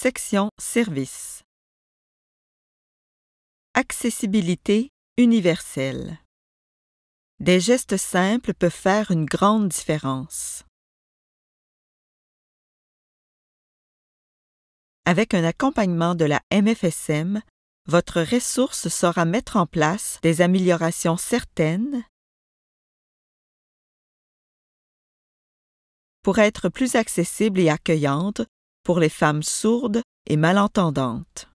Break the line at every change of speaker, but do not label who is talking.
Section Service Accessibilité universelle Des gestes simples peuvent faire une grande différence. Avec un accompagnement de la MFSM, votre ressource saura mettre en place des améliorations certaines pour être plus accessible et accueillante pour les femmes sourdes et malentendantes.